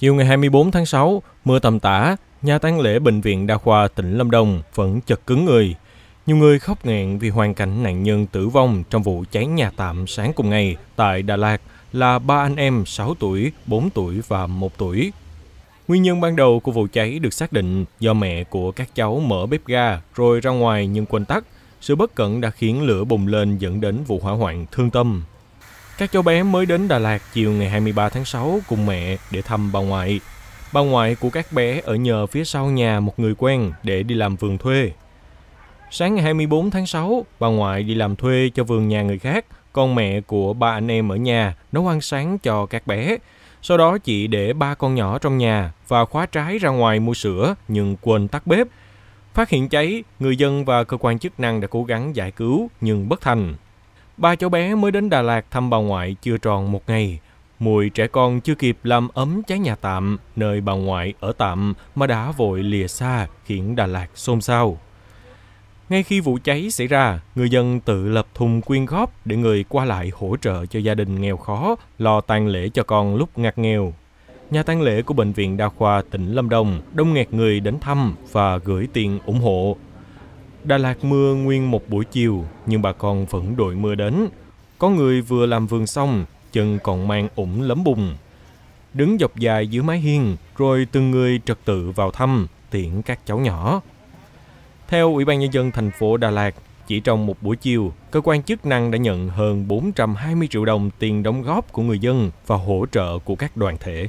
Chiều ngày 24 tháng 6, mưa tầm tã, nhà tang lễ Bệnh viện Đa khoa tỉnh Lâm Đồng vẫn chật cứng người. Nhiều người khóc nghẹn vì hoàn cảnh nạn nhân tử vong trong vụ cháy nhà tạm sáng cùng ngày tại Đà Lạt là ba anh em 6 tuổi, 4 tuổi và 1 tuổi. Nguyên nhân ban đầu của vụ cháy được xác định do mẹ của các cháu mở bếp ga rồi ra ngoài nhưng quên tắt. Sự bất cẩn đã khiến lửa bùng lên dẫn đến vụ hỏa hoạn thương tâm. Các cháu bé mới đến Đà Lạt chiều ngày 23 tháng 6 cùng mẹ để thăm bà ngoại. Bà ngoại của các bé ở nhờ phía sau nhà một người quen để đi làm vườn thuê. Sáng ngày 24 tháng 6, bà ngoại đi làm thuê cho vườn nhà người khác, còn mẹ của ba anh em ở nhà nấu ăn sáng cho các bé. Sau đó chị để ba con nhỏ trong nhà và khóa trái ra ngoài mua sữa nhưng quên tắt bếp. Phát hiện cháy, người dân và cơ quan chức năng đã cố gắng giải cứu nhưng bất thành. Ba cháu bé mới đến Đà Lạt thăm bà ngoại chưa tròn một ngày. Mùi trẻ con chưa kịp làm ấm trái nhà tạm, nơi bà ngoại ở tạm mà đã vội lìa xa khiến Đà Lạt xôn xao. Ngay khi vụ cháy xảy ra, người dân tự lập thùng quyên góp để người qua lại hỗ trợ cho gia đình nghèo khó, lo tang lễ cho con lúc ngặt nghèo. Nhà tang lễ của Bệnh viện Đa khoa tỉnh Lâm Đồng đông nghẹt người đến thăm và gửi tiền ủng hộ Đà Lạt mưa nguyên một buổi chiều, nhưng bà con vẫn đội mưa đến. Có người vừa làm vườn xong, chân còn mang ủng lấm bùn. Đứng dọc dài dưới mái hiên, rồi từng người trật tự vào thăm, tiễn các cháu nhỏ. Theo Ủy ban Nhân dân thành phố Đà Lạt, chỉ trong một buổi chiều, cơ quan chức năng đã nhận hơn 420 triệu đồng tiền đóng góp của người dân và hỗ trợ của các đoàn thể.